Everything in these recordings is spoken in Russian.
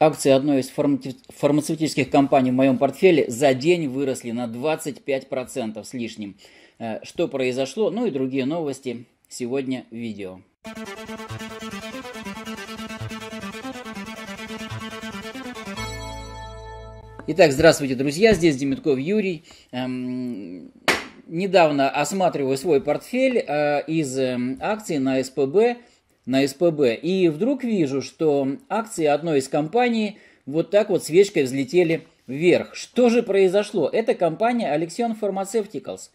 Акции одной из фармацевтических компаний в моем портфеле за день выросли на 25% с лишним. Э, что произошло, ну и другие новости сегодня в видео. Итак, здравствуйте, друзья, здесь Демитков Юрий. Эм, недавно осматриваю свой портфель э, из э, акций на СПБ на СПБ. И вдруг вижу, что акции одной из компаний вот так вот свечкой взлетели вверх. Что же произошло? Это компания Alexion Pharmaceuticals.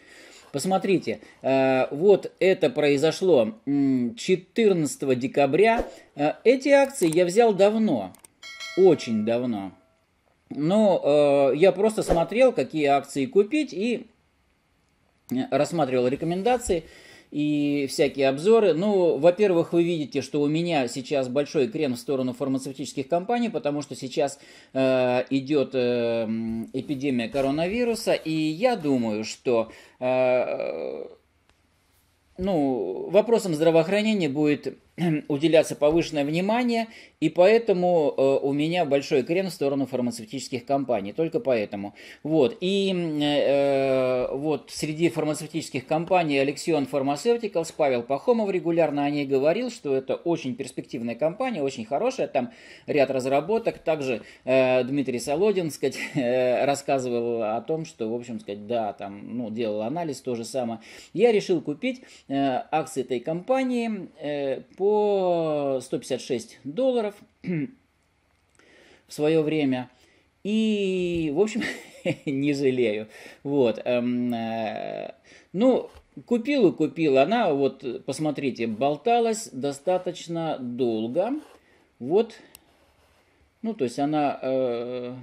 Посмотрите, э, вот это произошло 14 декабря. Э, эти акции я взял давно, очень давно. Но э, я просто смотрел, какие акции купить и рассматривал рекомендации и всякие обзоры. Ну, во-первых, вы видите, что у меня сейчас большой крен в сторону фармацевтических компаний, потому что сейчас э, идет э, эпидемия коронавируса, и я думаю, что... Э, ну, вопросом здравоохранения будет Эм, уделяться повышенное внимание, и поэтому э, у меня большой крен в сторону фармацевтических компаний, только поэтому. Вот, и э, э, вот среди фармацевтических компаний Алексион Pharmaceuticals, Павел Пахомов регулярно о ней говорил, что это очень перспективная компания, очень хорошая, там ряд разработок, также э, Дмитрий Солодин, сказать, э, рассказывал о том, что, в общем, сказать, да, там, ну, делал анализ, то же самое. Я решил купить э, акции этой компании э, по по 156 долларов в свое время. И, в общем, не жалею. Вот. Эм, э, ну, купил и купил. Она, вот, посмотрите, болталась достаточно долго. Вот. Ну, то есть она... Э,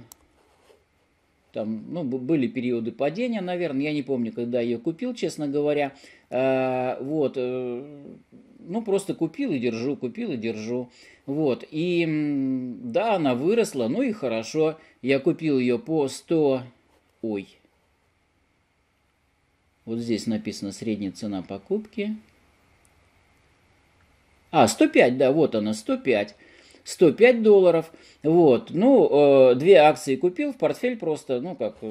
там, ну, были периоды падения, наверное. Я не помню, когда ее купил, честно говоря. Э, вот ну, просто купил и держу, купил и держу. Вот, и да, она выросла, ну и хорошо. Я купил ее по 100... Ой. Вот здесь написано средняя цена покупки. А, 105, да, вот она, 105. 105 долларов. Вот, ну, э, две акции купил, в портфель просто, ну, как, э,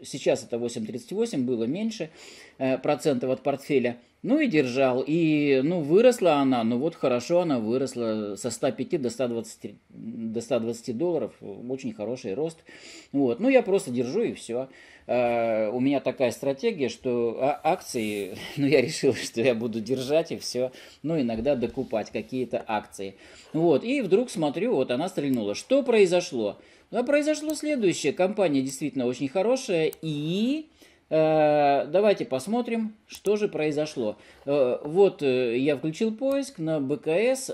э сейчас это 8,38, было меньше э, процентов от портфеля. Ну и держал. И, ну, выросла она, ну вот хорошо она выросла со 105 до 120, до 120 долларов. Очень хороший рост. Вот. Ну, я просто держу и все. А, у меня такая стратегия, что а, акции, ну, я решил, что я буду держать и все. Ну, иногда докупать какие-то акции. Вот. И вдруг смотрю, вот она стрельнула. Что произошло? Ну, а произошло следующее. Компания действительно очень хорошая и Э, давайте посмотрим, что же произошло. Э, вот э, я включил поиск на БКС,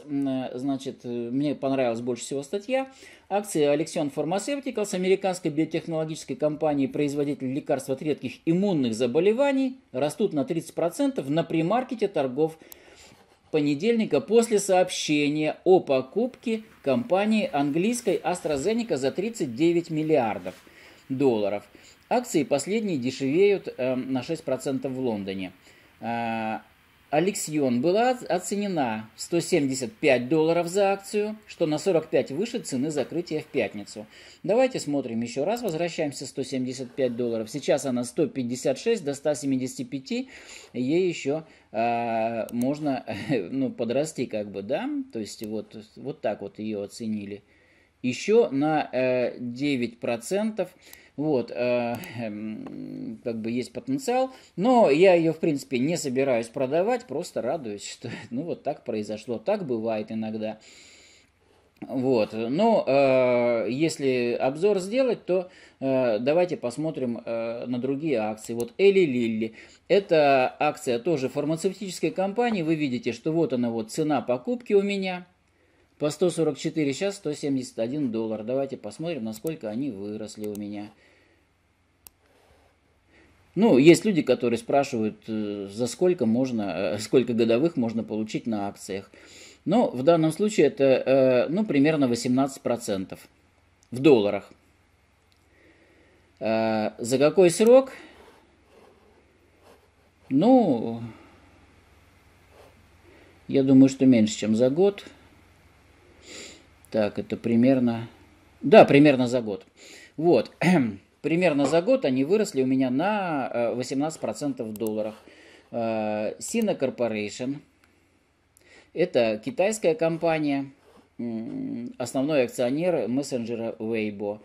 значит, мне понравилась больше всего статья. Акции Alexion Pharmaceuticals, американской биотехнологической компании, производитель лекарств от редких иммунных заболеваний, растут на 30% на примаркете торгов понедельника после сообщения о покупке компании английской AstraZeneca за 39 миллиардов долларов – Акции последние дешевеют эм, на 6% в Лондоне. А, Алексион была оценена в 175 долларов за акцию, что на 45 выше цены закрытия в пятницу. Давайте смотрим еще раз, возвращаемся 175 долларов. Сейчас она 156 до 175, ей еще э, можно ну, подрасти как бы, да? То есть вот, вот так вот ее оценили. Еще на э, процентов. Вот, э, э, как бы есть потенциал, но я ее, в принципе, не собираюсь продавать, просто радуюсь, что, ну, вот так произошло, так бывает иногда. Вот, но ну, э, если обзор сделать, то э, давайте посмотрим э, на другие акции. Вот Эли Лилли, это акция тоже фармацевтической компании, вы видите, что вот она вот цена покупки у меня – по 144 сейчас 171 доллар. Давайте посмотрим, насколько они выросли у меня. Ну, есть люди, которые спрашивают, э, за сколько можно, э, сколько годовых можно получить на акциях. Но в данном случае это, э, ну, примерно 18% в долларах. За какой срок? Ну, я думаю, что меньше, чем за год. Так, это примерно... Да, примерно за год. Вот. примерно за год они выросли у меня на 18% э, в долларах. Э, Sina Corporation. Это китайская компания. Основной акционер мессенджера Weibo.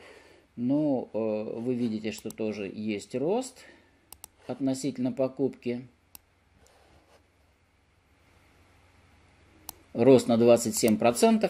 Ну, э, вы видите, что тоже есть рост относительно покупки. рост на 27%.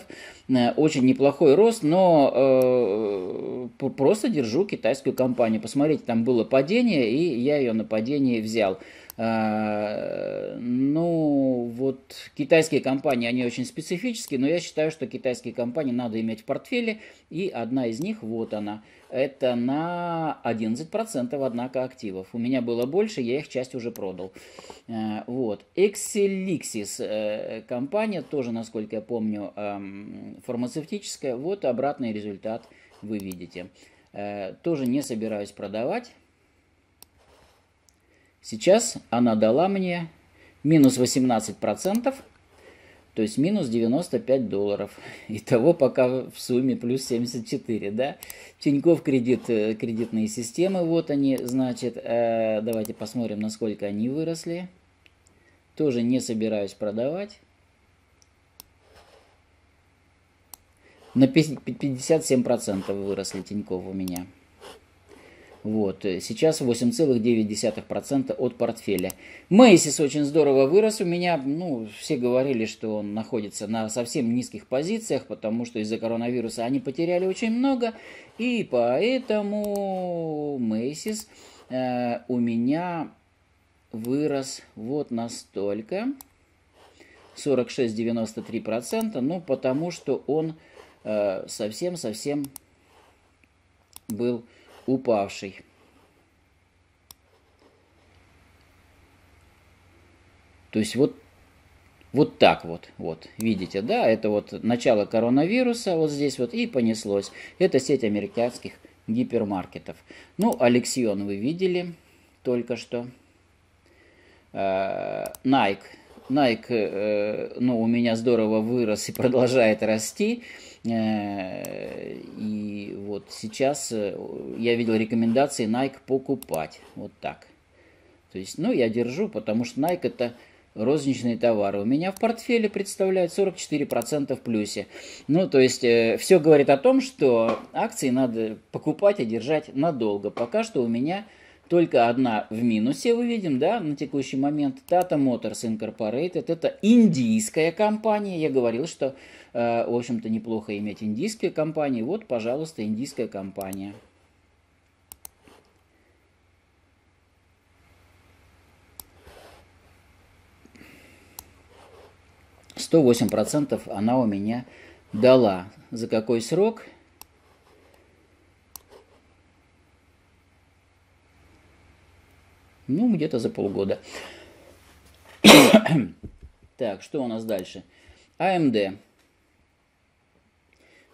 Э, очень неплохой рост, но э, просто держу китайскую компанию. Посмотрите, там было падение, и я ее на падение взял. Э, ну, вот китайские компании, они очень специфические, но я считаю, что китайские компании надо иметь в портфеле, и одна из них, вот она – это на 11%, однако, активов. У меня было больше, я их часть уже продал. Э, вот. Exelixis э, компания, тоже, насколько я помню, эм, фармацевтическая. Вот обратный результат вы видите. Э, тоже не собираюсь продавать. Сейчас она дала мне минус 18%. То есть минус 95 долларов. Итого пока в сумме плюс 74, да? Тиньков кредит, э, кредитные системы, вот они, значит. Э, давайте посмотрим, насколько они выросли. Тоже не собираюсь продавать. На 57% выросли Тиньков у меня. Вот. Э, сейчас 8,9% от портфеля. Мейсис очень здорово вырос у меня. Ну, все говорили, что он находится на совсем низких позициях, потому что из-за коронавируса они потеряли очень много. И поэтому Мейсис э, у меня вырос вот настолько. 46,93%. Ну, потому что он э, совсем-совсем э, был упавший. То есть вот, вот так вот, вот, видите, да, это вот начало коронавируса, вот здесь вот и понеслось. Это сеть американских гипермаркетов. Ну, Алексион вы видели только что. А, Nike Nike, э, ну, у меня здорово вырос и продолжает расти. Э, и вот сейчас э, я видел рекомендации Nike покупать. Вот так. То есть, ну, я держу, потому что Nike это розничные товары. У меня в портфеле представляют 44% в плюсе. Ну, то есть, э, все говорит о том, что акции надо покупать и держать надолго. Пока что у меня только одна в минусе, вы видим, да, на текущий момент. Tata Motors Incorporated. Это индийская компания. Я говорил, что, э, в общем-то, неплохо иметь индийские компании. Вот, пожалуйста, индийская компания. Сто восемь процентов она у меня дала. За какой срок? Ну, где-то за полгода. так, что у нас дальше? AMD.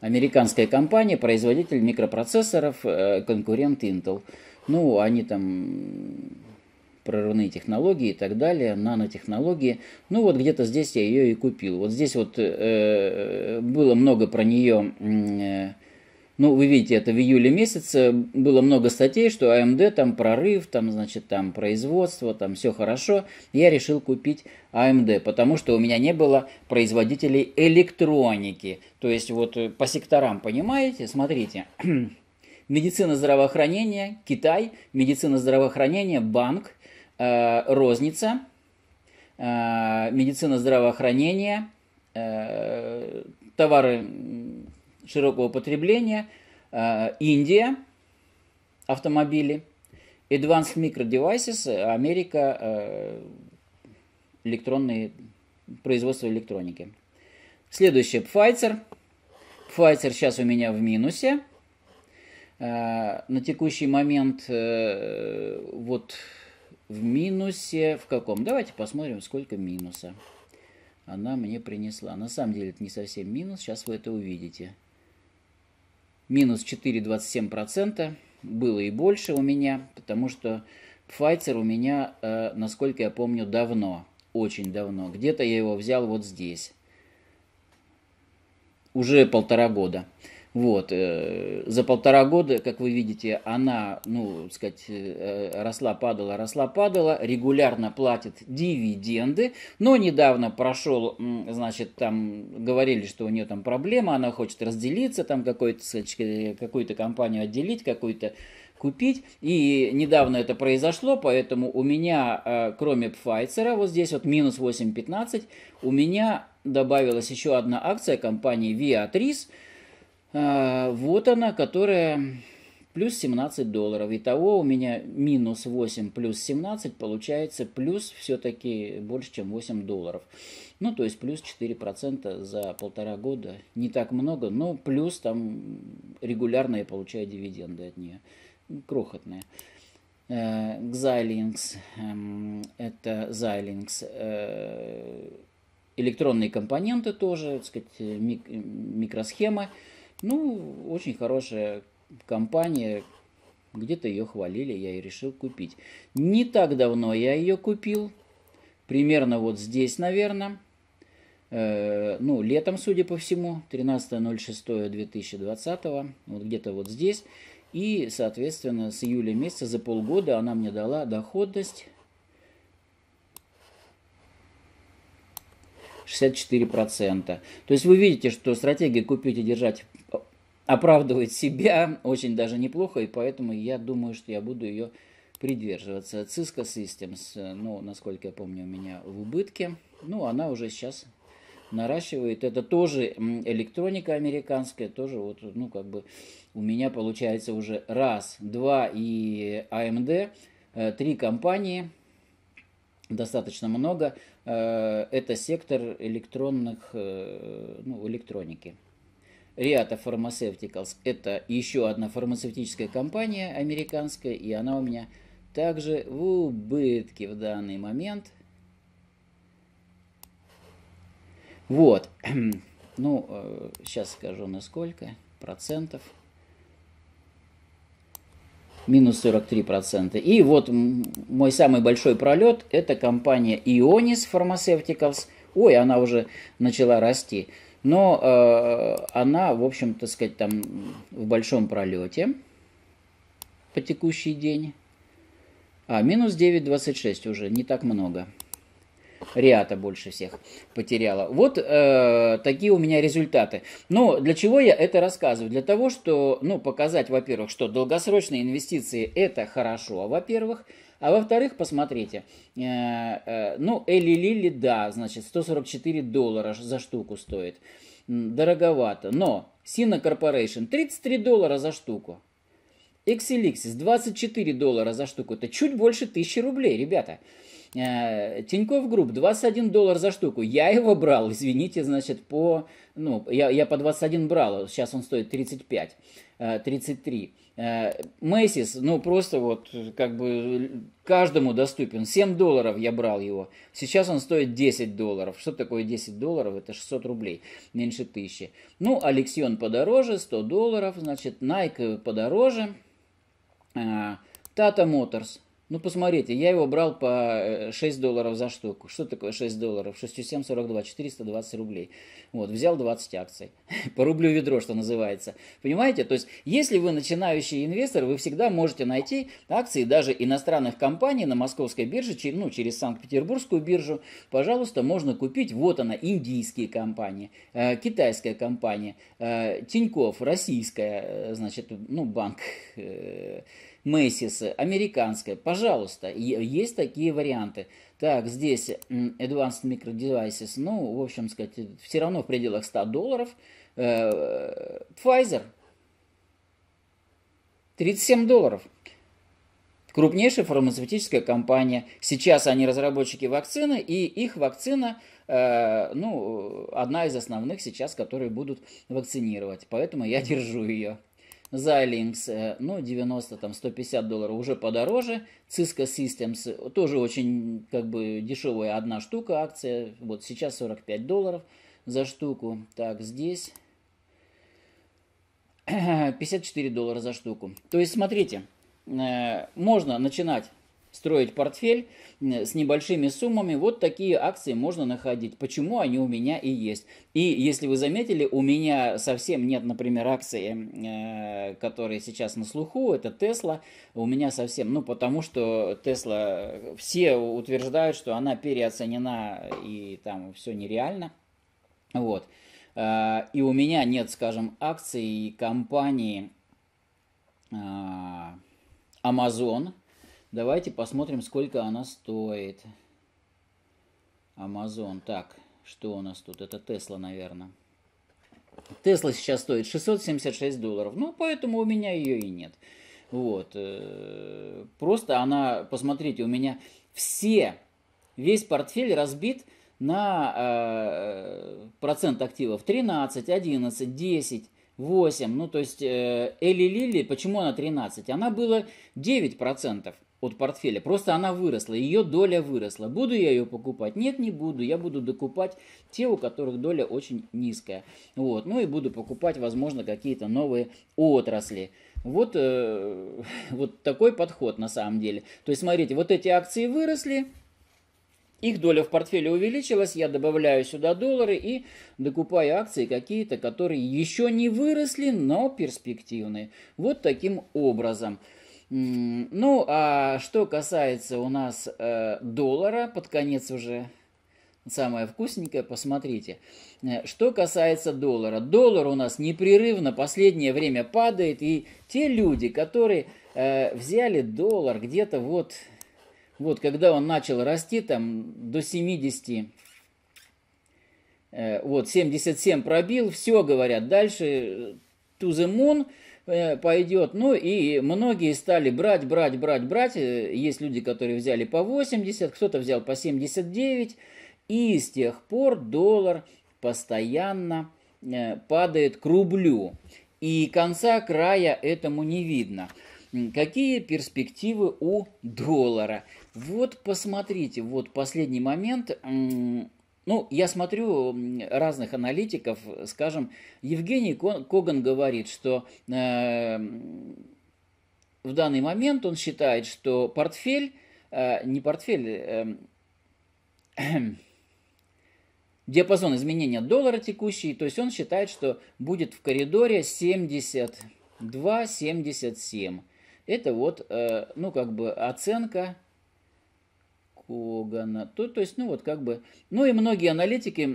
А Американская компания, производитель микропроцессоров, э, конкурент Intel. Ну, они там прорывные технологии и так далее, нанотехнологии. Ну вот где-то здесь я ее и купил. Вот здесь вот э, э было много про нее э, ну, вы видите, это в июле месяце было много статей, что AMD а там прорыв, там, значит, там производство, там все хорошо. Я решил купить AMD, а потому что у меня не было производителей электроники. То есть вот э, по секторам, понимаете? Смотрите. Медицина здравоохранения, Китай, медицина здравоохранения, банк, э, розница, э, медицина здравоохранения, э, товары широкого потребления, э, Индия, автомобили, Advanced Micro Devices, Америка, э, электронные, производство электроники. Следующее, Pfizer. Pfizer сейчас у меня в минусе. Э, на текущий момент вот в минусе в каком? Давайте посмотрим, сколько минуса она мне принесла. На самом деле это не совсем минус, сейчас вы это увидите минус 4,27%. Было и больше у меня, потому что Pfizer у меня, э, насколько я помню, давно, очень давно. Где-то я его взял вот здесь. Уже полтора года. Вот. Э, за полтора года, как вы видите, она, ну, сказать, э, росла, падала, росла, падала, регулярно платит дивиденды, но недавно прошел, значит, там говорили, что у нее там проблема, она хочет разделиться, там э, какую-то какую компанию отделить, какую-то купить. И недавно это произошло, поэтому у меня, кроме Pfizer, вот здесь вот минус 8.15, у меня добавилась еще одна акция компании виатрис а, вот она, которая плюс 17 долларов. Итого у меня минус 8 плюс 17 получается плюс все-таки больше, чем 8 долларов. Ну, то есть плюс 4% за полтора года. Не так много, но плюс там регулярно я получаю дивиденды от нее. Крохотные. Э, Xilinx, эм, это Xilinx, э, электронные компоненты тоже, так сказать, микросхемы. Ну, очень хорошая компания, где-то ее хвалили, я и решил купить. Не так давно я ее купил, примерно вот здесь, наверное. Э, ну, летом, судя по всему, 13.06.2020, вот где-то вот здесь. И, соответственно, с июля месяца за полгода она мне дала доходность 64%. То есть вы видите, что стратегия купить и держать оправдывает себя очень даже неплохо, и поэтому я думаю, что я буду ее придерживаться. Cisco Systems, ну, насколько я помню, у меня в убытке. Ну, она уже сейчас наращивает. Это тоже электроника американская, тоже вот, ну, как бы у меня получается уже раз, два и AMD, а э, три компании, достаточно много. Э, это сектор электронных, э, ну, электроники. Риата Pharmaceuticals – это еще одна фармацевтическая компания американская, и она у меня также в убытке в данный момент. Вот. Ну, сейчас э, скажу, на сколько процентов – минус 43%. И вот мой самый большой пролет, это компания Ionis Pharmaceuticals. Ой, она уже начала расти. Но э, она, в общем, так сказать, там в большом пролете по текущий день. А, минус 9,26 уже, не так много. Риата больше всех потеряла. Вот э, такие у меня результаты. Но для чего я это рассказываю? Для того, что, ну, показать, во-первых, что долгосрочные инвестиции – это хорошо, во-первых, а во-вторых, посмотрите, э, э, ну, Эли Лили, да, значит, 144 доллара за штуку стоит. Дороговато. Но Сина Corporation 33 доллара за штуку. Exelixis 24 доллара за штуку. Это чуть больше 1000 рублей, ребята. Ребята. Э, Тиньков Групп 21 доллар за штуку. Я его брал, извините, значит, по... Ну, я, я по 21 брал, сейчас он стоит 35, 33. Мэсис, ну просто вот как бы каждому доступен. 7 долларов я брал его. Сейчас он стоит 10 долларов. Что такое 10 долларов? Это 600 рублей, меньше тысячи. Ну, Алексион подороже, 100 долларов. Значит, Nike подороже. Э, Tata Motors ну, посмотрите, я его брал по 6 э, долларов за штуку. Что такое 6 долларов? 6, 7, 42, 420 рублей. Вот, взял 20 акций. По рублю ведро, что называется. Понимаете? То есть, если вы начинающий инвестор, вы всегда можете найти акции даже иностранных компаний на московской бирже, ну, через Санкт-Петербургскую биржу. Пожалуйста, можно купить, вот она, индийские компании, э, китайская компания, э, Тиньков, российская, значит, ну, банк, Мэйсис, американская, пожалуйста, есть такие варианты. Так, здесь Advanced Micro Devices, ну, в общем сказать, все равно в пределах 100 долларов. Э, Pfizer, 37 долларов. Крупнейшая фармацевтическая компания. Сейчас они разработчики вакцины, и их вакцина, э, ну, одна из основных сейчас, которые будут вакцинировать. Поэтому я держу ее за Links, э, ну, 90, там, 150 долларов уже подороже. Cisco Systems э, тоже очень, как бы, дешевая одна штука акция. Вот сейчас 45 долларов за штуку. Так, здесь 54 доллара за штуку. То есть, смотрите, э, можно начинать строить портфель с небольшими суммами. Вот такие акции можно находить. Почему они у меня и есть. И если вы заметили, у меня совсем нет, например, акции, э, которые сейчас на слуху. Это Тесла. У меня совсем, ну, потому что Тесла, э, все утверждают, что она переоценена и там все нереально. Вот. Э, и у меня нет, скажем, акций компании Amazon, Давайте посмотрим, сколько она стоит. Amazon. Так, что у нас тут? Это Тесла, наверное. Тесла сейчас стоит 676 долларов. Ну, поэтому у меня ее и нет. Вот. Э, просто она, посмотрите, у меня все, весь портфель разбит на э, процент активов 13, 11, 10, 8. Ну, то есть э, Эли Лили, почему она 13? Она была 9 процентов от портфеля. Просто она выросла, ее доля выросла. Буду я ее покупать? Нет, не буду. Я буду докупать те, у которых доля очень низкая. Вот. Ну и буду покупать, возможно, какие-то новые отрасли. Вот, э, вот такой подход на самом деле. То есть, смотрите, вот эти акции выросли, их доля в портфеле увеличилась, я добавляю сюда доллары и докупаю акции какие-то, которые еще не выросли, но перспективные. Вот таким образом. Ну, а что касается у нас э, доллара, под конец уже самое вкусненькое, посмотрите. Э, что касается доллара. Доллар у нас непрерывно последнее время падает, и те люди, которые э, взяли доллар где-то вот, вот когда он начал расти, там до 70 вот, 77 пробил, все, говорят, дальше to the moon – Э, пойдет. Ну и многие стали брать, брать, брать, брать. Э, есть люди, которые взяли по 80, кто-то взял по 79. И с тех пор доллар постоянно э, падает к рублю. И конца края этому не видно. Какие перспективы у доллара? Вот посмотрите, вот последний момент ну, я смотрю разных аналитиков, скажем, Евгений Коган говорит, что э, в данный момент он считает, что портфель, э, не портфель, э, диапазон изменения доллара текущий, то есть он считает, что будет в коридоре 72-77. Это вот, э, ну, как бы оценка Когана. То, то есть, ну вот как бы... Ну и многие аналитики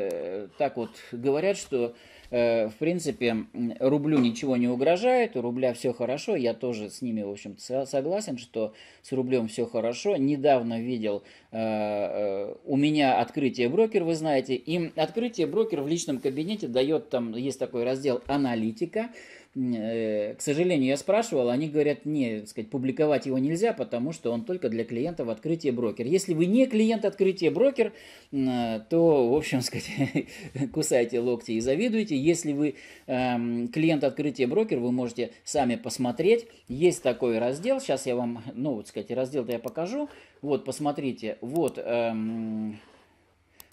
э, так вот говорят, что э, в принципе рублю ничего не угрожает, у рубля все хорошо. Я тоже с ними, в общем согласен, что с рублем все хорошо. Недавно видел э, э, у меня открытие брокер, вы знаете. Им открытие брокер в личном кабинете дает, там есть такой раздел «Аналитика», Э, к сожалению, я спрашивал, они говорят, не, сказать, публиковать его нельзя, потому что он только для клиентов открытие брокер. Если вы не клиент открытие брокер, э, то, в общем, сказать, кусайте локти и завидуйте. Если вы эм, клиент открытие брокер, вы можете сами посмотреть. Есть такой раздел, сейчас я вам, ну, вот, сказать, раздел-то я покажу. Вот, посмотрите, вот, эм,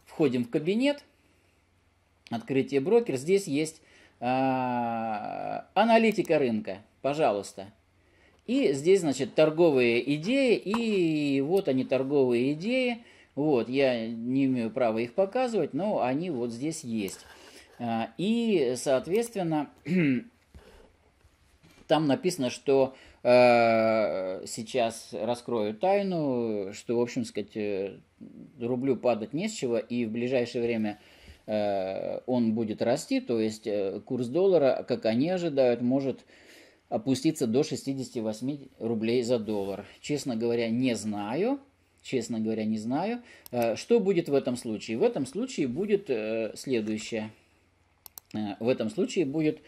входим в кабинет, открытие брокер, здесь есть а, аналитика рынка, пожалуйста. И здесь, значит, торговые идеи, и вот они, торговые идеи. Вот, я не имею права их показывать, но они вот здесь есть. А, и, соответственно, там написано, что э, сейчас раскрою тайну, что, в общем сказать, э, рублю падать не с чего, и в ближайшее время Э, он будет расти, то есть э, курс доллара, как они ожидают, может опуститься до 68 рублей за доллар. Честно говоря, не знаю. Честно говоря, не знаю. Э, что будет в этом случае? В этом случае будет следующее. В этом случае будет...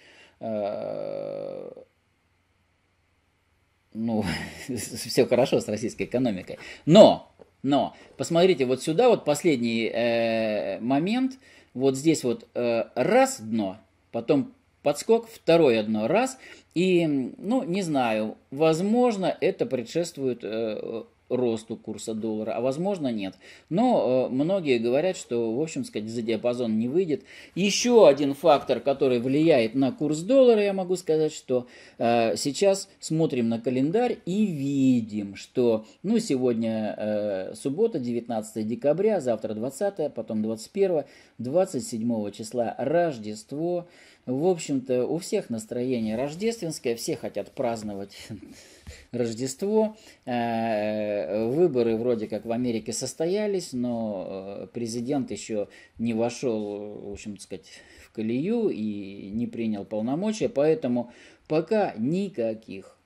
Ну, все хорошо с российской экономикой. Но, но, посмотрите, вот сюда вот последний момент – вот здесь вот э, раз дно, потом подскок, второй дно раз, и, ну, не знаю, возможно, это предшествует э, росту курса доллара, а возможно нет. Но э, многие говорят, что, в общем сказать, за диапазон не выйдет. Еще один фактор, который влияет на курс доллара, я могу сказать, что э, сейчас смотрим на календарь и видим, что, ну, сегодня э, суббота, 19 декабря, завтра 20, потом 21, 27 числа Рождество, в общем-то, у всех настроение рождественское, все хотят праздновать Рождество. Э, выборы вроде как в Америке состоялись, но э, президент еще не вошел, в общем сказать, в колею и не принял полномочия, поэтому пока никаких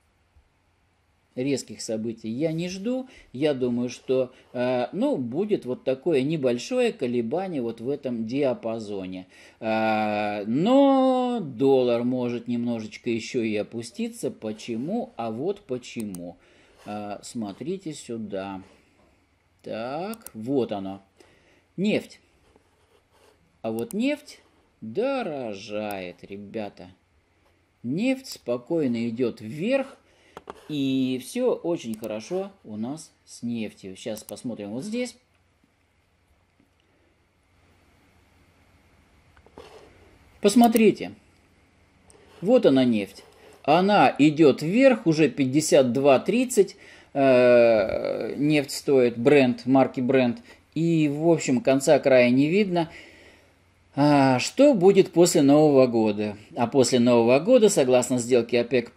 резких событий я не жду. Я думаю, что э, ну, будет вот такое небольшое колебание вот в этом диапазоне. Э, но доллар может немножечко еще и опуститься. Почему? А вот почему. Э, смотрите сюда. Так, вот оно. Нефть. А вот нефть дорожает, ребята. Нефть спокойно идет вверх, и все очень хорошо у нас с нефтью. Сейчас посмотрим вот здесь. Посмотрите. Вот она нефть. Она идет вверх, уже 52.30 э, нефть стоит, бренд, марки бренд. И, в общем, конца края не видно. А что будет после Нового года? А после Нового года, согласно сделке ОПЕК+,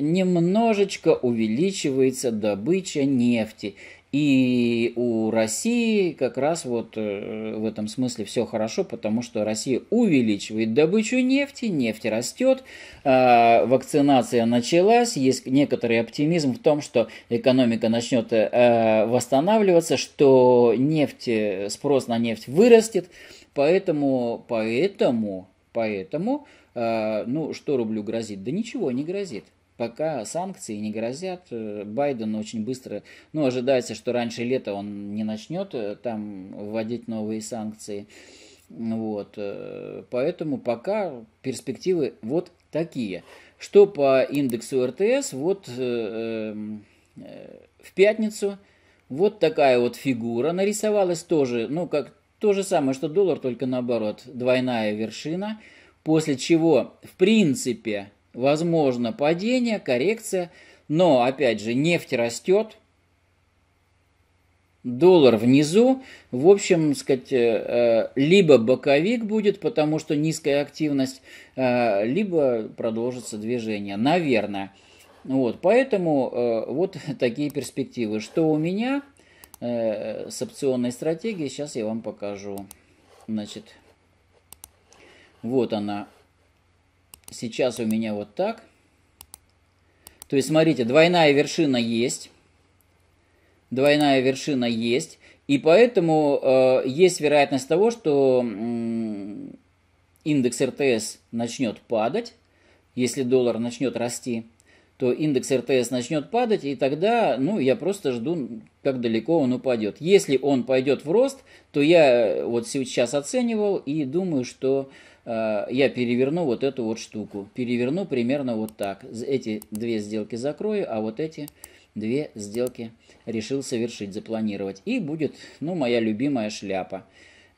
немножечко увеличивается добыча нефти. И у России как раз вот э, в этом смысле все хорошо, потому что Россия увеличивает добычу нефти, нефть растет, а, вакцинация началась, есть некоторый оптимизм в том, что экономика начнет э, восстанавливаться, что нефть, э, спрос на нефть вырастет. Поэтому, поэтому, поэтому, э, ну, что рублю грозит? Да ничего не грозит. Пока санкции не грозят, э, Байден очень быстро, ну, ожидается, что раньше лета он не начнет э, там вводить новые санкции. Вот, э, поэтому пока перспективы вот такие. Что по индексу РТС, вот э, эм, э, в пятницу вот такая вот фигура нарисовалась тоже, ну, как то же самое, что доллар, только наоборот, двойная вершина, после чего, в принципе, возможно падение, коррекция, но, опять же, нефть растет, доллар внизу, в общем, сказать, э, э, либо боковик будет, потому что низкая активность, э, либо продолжится движение, наверное. Вот, поэтому вот такие перспективы. Что у меня – э, с опционной стратегией. Сейчас я вам покажу. Значит, вот она. Сейчас у меня вот так. То есть, смотрите, двойная вершина есть. Двойная вершина есть. И поэтому э, есть вероятность того, что э, индекс РТС начнет падать, если доллар начнет расти то индекс РТС начнет падать, и тогда, ну, я просто жду, как далеко он упадет. Если он пойдет в рост, то я э, вот сейчас оценивал и думаю, что э, я переверну вот эту вот штуку. Переверну примерно вот так. Эти две сделки закрою, а вот эти две сделки решил совершить, запланировать. И будет, ну, моя любимая шляпа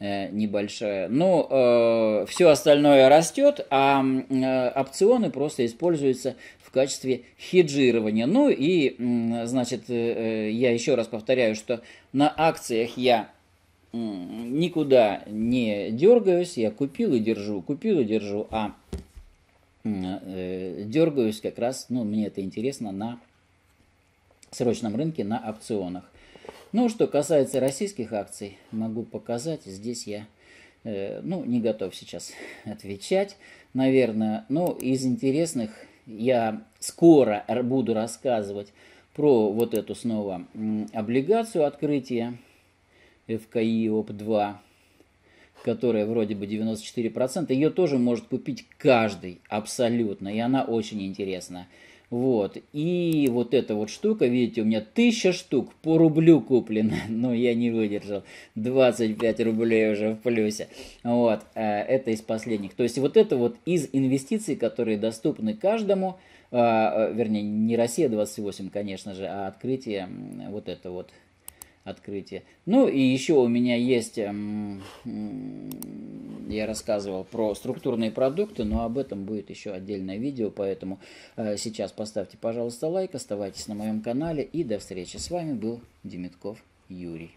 небольшая. Но э, ну, э все остальное растет, а э, опционы просто используются в качестве хеджирования. Ну и, э, значит, э, э я еще раз повторяю, что на акциях я э, никуда не дергаюсь, я купил и держу, купил и держу, а э, дергаюсь как раз, ну, мне это интересно, на срочном рынке на опционах. Ну, что касается российских акций, могу показать. Здесь я э, ну, не готов сейчас отвечать, наверное. Но ну, из интересных я скоро буду рассказывать про вот эту снова облигацию открытия ФКИ ОП-2, которая вроде бы 94%. Ее тоже может купить каждый абсолютно, и она очень интересна. Вот. И вот эта вот штука, видите, у меня 1000 штук по рублю куплено. Но я не выдержал. 25 рублей уже в плюсе. Вот. Э, это из последних. То есть вот это вот из инвестиций, которые доступны каждому. Э, э, вернее, не Россия 28, конечно же, а открытие вот это вот открытие. Ну и еще у меня есть, эм, я рассказывал про структурные продукты, но об этом будет еще отдельное видео, поэтому э, сейчас поставьте, пожалуйста, лайк, оставайтесь на моем канале и до встречи. С вами был Демитков Юрий.